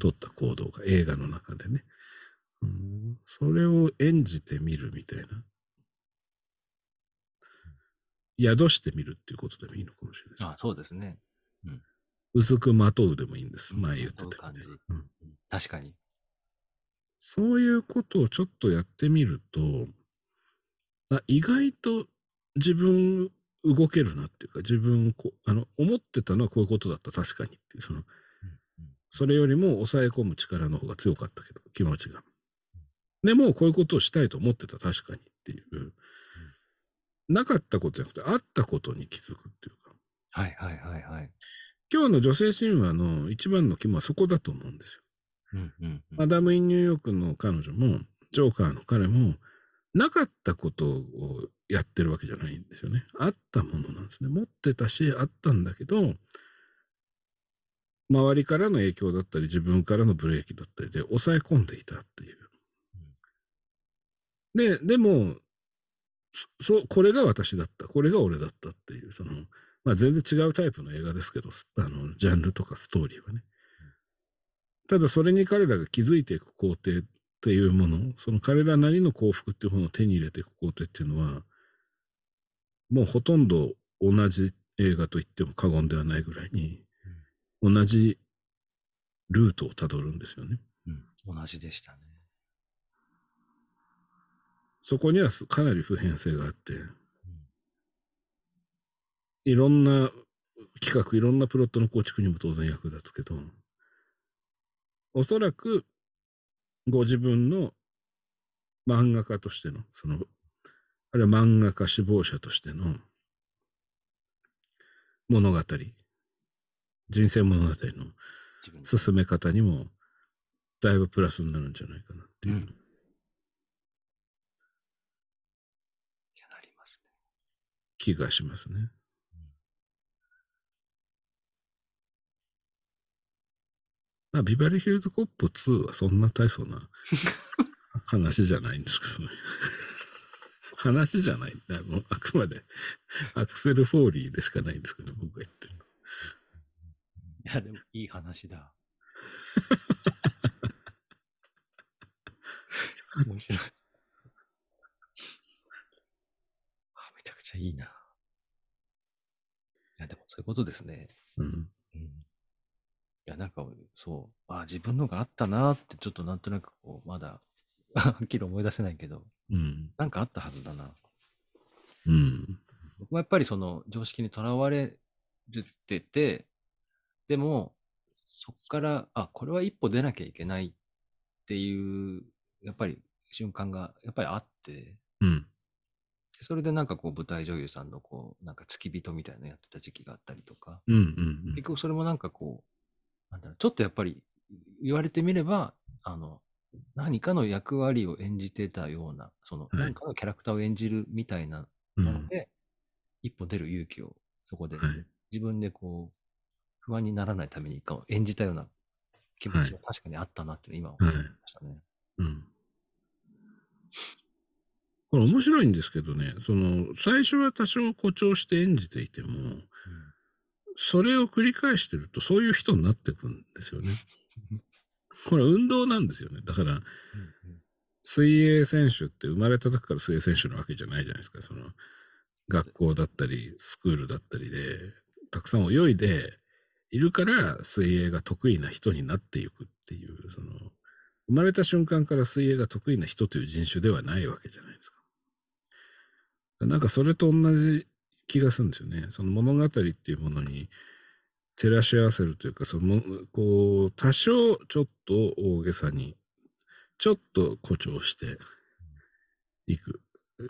取った行動が映画の中でね、うん、それを演じてみるみたいな。宿してみるっていうことでもいいのかもしれないです。あそうですね。うん、薄くまとうでもいいんです。前言ってた、ね、うん、確かに。そういうことをちょっとやってみると、あ意外と自分動けるなっていうか、自分こあの、思ってたのはこういうことだった、確かにっていう、その、それよりも抑え込む力の方が強かったけど、気持ちが。でも、こういうことをしたいと思ってた、確かにっていう。なかったことじゃなくて、あったことに気づくっていうか。はいはいはいはい。今日の女性神話の一番の肝はそこだと思うんですよ。うんうんうん、アダム・イン・ニューヨークの彼女も、ジョーカーの彼も、なかったことをやってるわけじゃないんですよね。あったものなんですね。持ってたし、あったんだけど、周りからの影響だったり、自分からのブレーキだったりで抑え込んでいたっていう。で、でも、そう、これが私だった。これが俺だったっていう、その、まあ全然違うタイプの映画ですけど、あの、ジャンルとかストーリーはね。ただそれに彼らが気づいていく工程っていうもの、その彼らなりの幸福っていうものを手に入れていく工程っていうのは、もうほとんど同じ映画と言っても過言ではないぐらいに、同じルートをたどるんですよね。うん、同じでしたね。そこにはかなり普遍性があって、いろんな企画、いろんなプロットの構築にも当然役立つけど、おそらくご自分の漫画家としての、その、あるいは漫画家志望者としての物語、人生物語の進め方にも、だいぶプラスになるんじゃないかなっていう。うん気がしますね。まあ、ビバリーヒルズコップ2はそんな大層な 話じゃないんですけどね。話じゃない。あのあくまでアクセル・フォーリーでしかないんですけど、僕が言ってるいや、でもいい話だ。面白い。あめちゃくちゃいいな。や、でもそういうことですね。うん。うん、いや、なんか、そう、あ自分のがあったなって、ちょっとなんとなくこう、まだ、はっきり思い出せないけど、うん。なんかあったはずだな。うん。僕はやっぱりその常識にとらわれてて、でも、そこから、あ、これは一歩出なきゃいけないっていう、やっぱり瞬間が、やっぱりあって、うん。それでなんかこう舞台女優さんのこう、なんか付き人みたいなのやってた時期があったりとか、うんうんうん、結局それもなんかこう、なんだろう、ちょっとやっぱり言われてみれば、あの、何かの役割を演じてたような、その何かのキャラクターを演じるみたいなので、は一歩出る勇気をそこで、自分でこう、不安にならないために演じたような気持ちが確かにあったなって今思いましたね。はい、うんこれ面白いんですけどね、その、最初は多少誇張して演じていても、うん、それを繰り返してるとそういう人になってくんですよね。これ運動なんですよね。だから、うんうん、水泳選手って生まれた時から水泳選手なわけじゃないじゃないですか。その、学校だったり、スクールだったりで、たくさん泳いでいるから水泳が得意な人になっていくっていう、その、生まれた瞬間から水泳が得意な人という人種ではないわけじゃないですか。なんかそれと同じ気がするんですよね。その物語っていうものに照らし合わせるというか、その、こう、多少ちょっと大げさに、ちょっと誇張していく。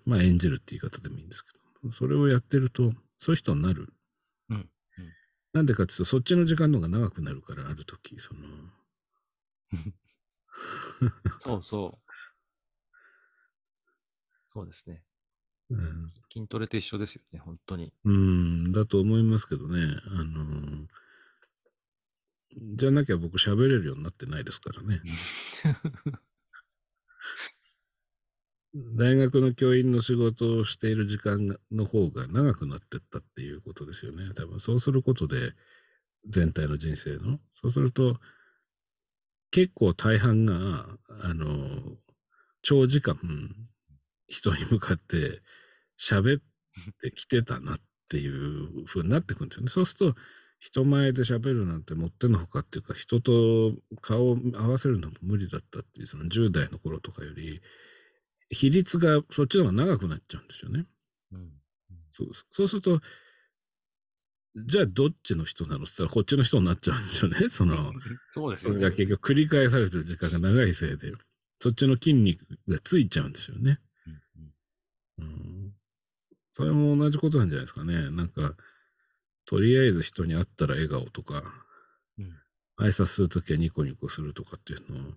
まあ演じるって言い方でもいいんですけど、それをやってると、そういう人になる。うん。うん、なんでかっていうと、そっちの時間の方が長くなるから、ある時、その。そうそう。そうですね。うん、筋トレと一緒ですよね、本当に。うん、だと思いますけどね。あのー、じゃなきゃ僕喋れるようになってないですからね。大学の教員の仕事をしている時間の方が長くなってったっていうことですよね。多分そうすることで全体の人生の。そうすると結構大半が、あの、長時間人に向かって喋ってきてたなっていうふうになってくんですよね。そうすると人前で喋るなんてもってのほかっていうか人と顔を合わせるのも無理だったっていうその10代の頃とかより比率がそっちの方が長くなっちゃうんですよね。うん、そうそうするとじゃあどっちの人なのって言ったらこっちの人になっちゃうんですよね。そのそうですよね。それが結局繰り返されてる時間が長いせいでそっちの筋肉がついちゃうんですよね。うん。それも同じことなんじゃないですかね。なんか、とりあえず人に会ったら笑顔とか、うん、挨拶するときはニコニコするとかっていうのを、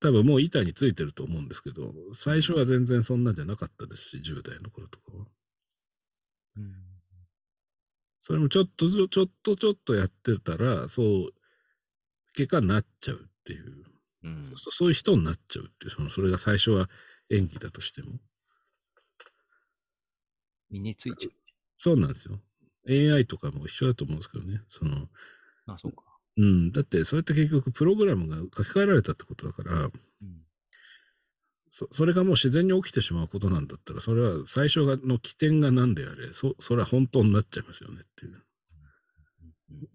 多分もう板についてると思うんですけど、最初は全然そんなんじゃなかったですし、10代の頃とかは。うん、それもちょっとずつ、ちょっとちょっとやってたら、そう、結果になっちゃうっていう。うん、そうそういう人になっちゃうっていう、そのそれが最初は演技だとしても。身についちゃう。そうなんですよ。AI とかも一緒だと思うんですけどね。そのあ、そうか。うん。だって、それって結局、プログラムが書き換えられたってことだから、うん、そそれがもう自然に起きてしまうことなんだったら、それは最初の起点が何であれ、そそれは本当になっちゃいますよねっていう。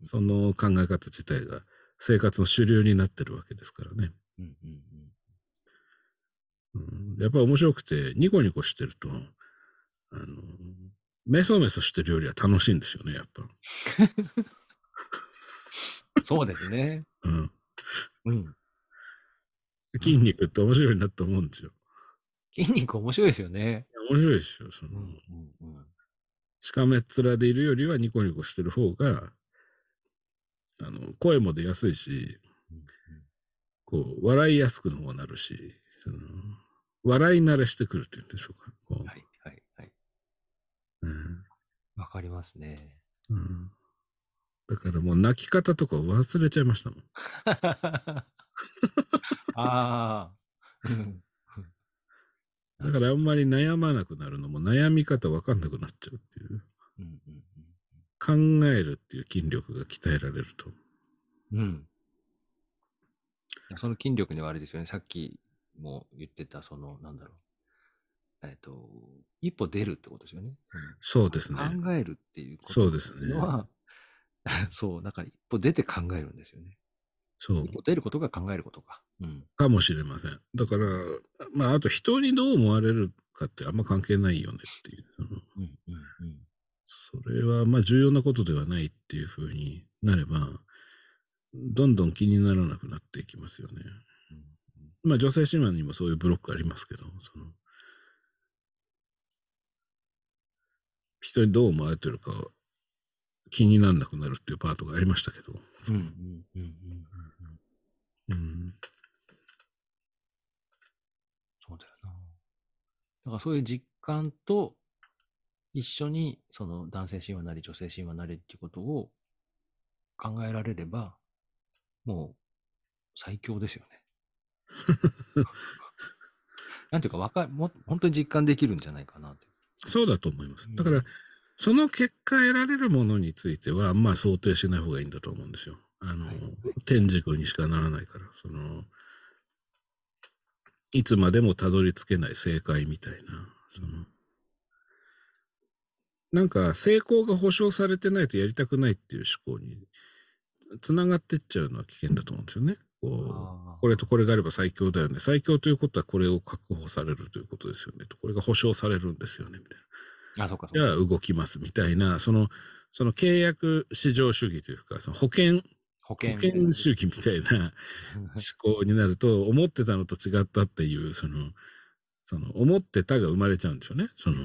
その考え方自体が生活の主流になってるわけですからね。うん、うんうん、やっぱ面白くて、ニコニコしてると、あの、めそめそしてるよりは楽しいんですよね、やっぱ。そうですね。うん。うん。筋肉って面白いなと思うんですよ。筋肉面白いですよね。面白いですよ。その、うんしかめっ面でいるよりはニコニコしてる方が、あの、声も出やすいし、こう、笑いやすくのもなるし、その笑い慣れしてくるって言うんでしょうか。はい、うん。わかりますね。うん。だからもう泣き方とか忘れちゃいましたもん。ああ。だからあんまり悩まなくなるのも悩み方わかんなくなっちゃうっていう。うんうんうん、考えるっていう筋力が鍛えられると。うん。その筋力にはあれですよね。さっきも言ってた、その、なんだろう。えっ、ー、と、一歩出るってことですよね。そうですね。考えるっていうことそうですね。は、そう、だから一歩出て考えるんですよね。そう。出ることが考えることか。うん。かもしれません。だから、まあ、あと人にどう思われるかってあんま関係ないよねっていう。うんうんうん。それは、まあ、重要なことではないっていうふうになれば、どんどん気にならなくなっていきますよね。うんまあ、女性姉妹にもそういうブロックありますけど、その、人にどう思われてるか気にならなくなるっていうパートがありましたけど。うんうんうんうん。うん、そうだよな。だからそういう実感と一緒にその男性神話なり女性神話なりっていうことを考えられれば、もう最強ですよね。なんていうか、わかも、本当に実感できるんじゃないかなて。そうだと思います。だから、その結果得られるものについては、まあ想定しない方がいいんだと思うんですよ。あの、天軸にしかならないから、その、いつまでもたどり着けない正解みたいな、その、なんか成功が保証されてないとやりたくないっていう思考につながってっちゃうのは危険だと思うんですよね。これとこれがあれば最強だよね。最強ということはこれを確保されるということですよね。これが保証されるんですよね。みたいな。あ、そうかそうか。じゃあ動きますみたいな、その、その契約市場主義というか、その保険、保険主義みたいな 思考になると、思ってたのと違ったっていう、その、その、思ってたが生まれちゃうんでしょうね。その、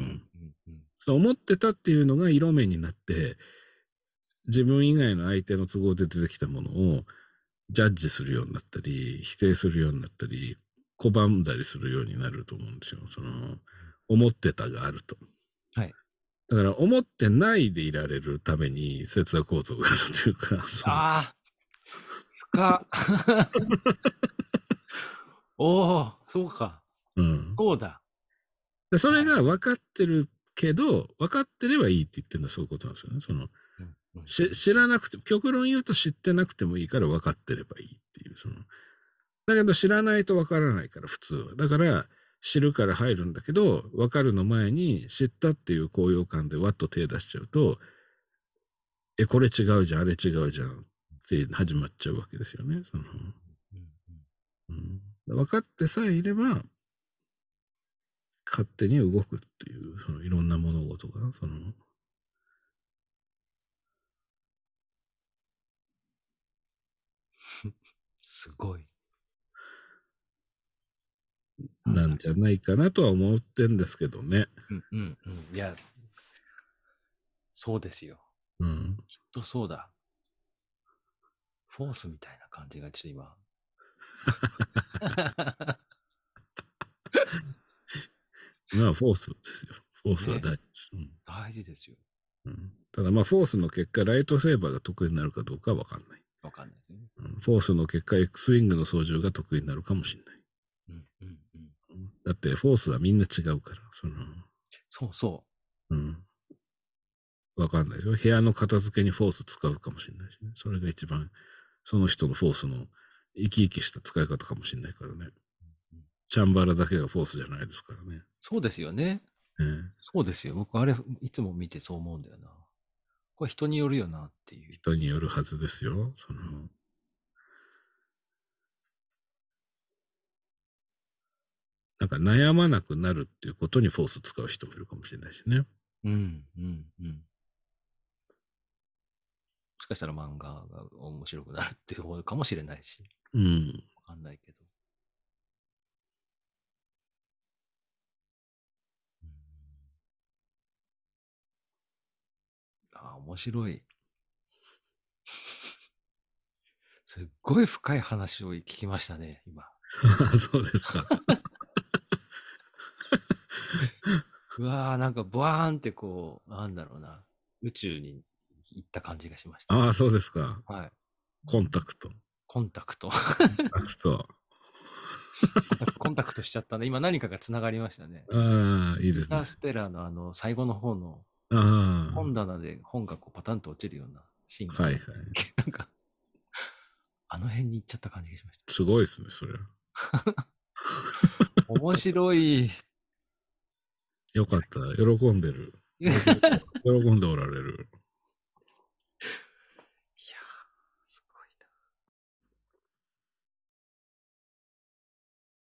その思ってたっていうのが色目になって、自分以外の相手の都合で出てきたものを、ジャッジするようになったり、否定するようになったり、拒んだりするようになると思うんですよ。その、思ってたがあると。はい。だから、思ってないでいられるために、節断構造があるというか。ああ、深 おお、そうか。うん。そうだ。それが分かってるけど、分かってればいいって言ってるのはそういうことなんですよね。その、知らなくて、極論言うと知ってなくてもいいから分かってればいいっていう、その、だけど知らないと分からないから、普通は。だから、知るから入るんだけど、分かるの前に知ったっていう高揚感でわっと手出しちゃうと、え、これ違うじゃん、あれ違うじゃんって始まっちゃうわけですよね。その、うん、分かってさえいれば、勝手に動くっていう、そのいろんな物事が、その、すごい。なんじゃないかなとは思ってんですけどね。うんうんうん。いや、そうですよ。うん。きっとそうだ。フォースみたいな感じがちょっと今。まあ、フォースですよ。フォースは大事です。ねうん、大事ですよ。うん、ただ、まあ、フォースの結果、ライトセーバーが得意になるかどうかは分かんない。わかんないですよね。フォースの結果、X ウィングの操縦が得意になるかもしれない。うんうんうん、だって、フォースはみんな違うから、その。そうそう。うん。わかんないですよ。部屋の片付けにフォース使うかもしれないしね。それが一番、その人のフォースの生き生きした使い方かもしれないからね。うん、チャンバラだけがフォースじゃないですからね。そうですよね。えそうですよ。僕、あれ、いつも見てそう思うんだよな。これ人によるよなっていう。人によるはずですよ。その、なんか悩まなくなるっていうことにフォース使う人もいるかもしれないしね。うん、うん、うん。もしかしたら漫画が面白くなるっていう方かもしれないし。うん。わかんないけど。あ、面白い。すっごい深い話を聞きましたね、今。そうですか。うわあ、なんかバーンってこう、なんだろうな、宇宙に行った感じがしました、ああ、そうですか。はい。コンタクト。コンタクト。コンタクト。コンタクトしちゃったね。今何かがつながりましたね。ああ、いいですね。スターステラーのあの、最後の方の本棚で本がこうパタンと落ちるようなシーンが、はいはい、なんか、あの辺に行っちゃった感じがしました。すごいですね、それ。面白い。よかった。喜んでる。喜んでおられる。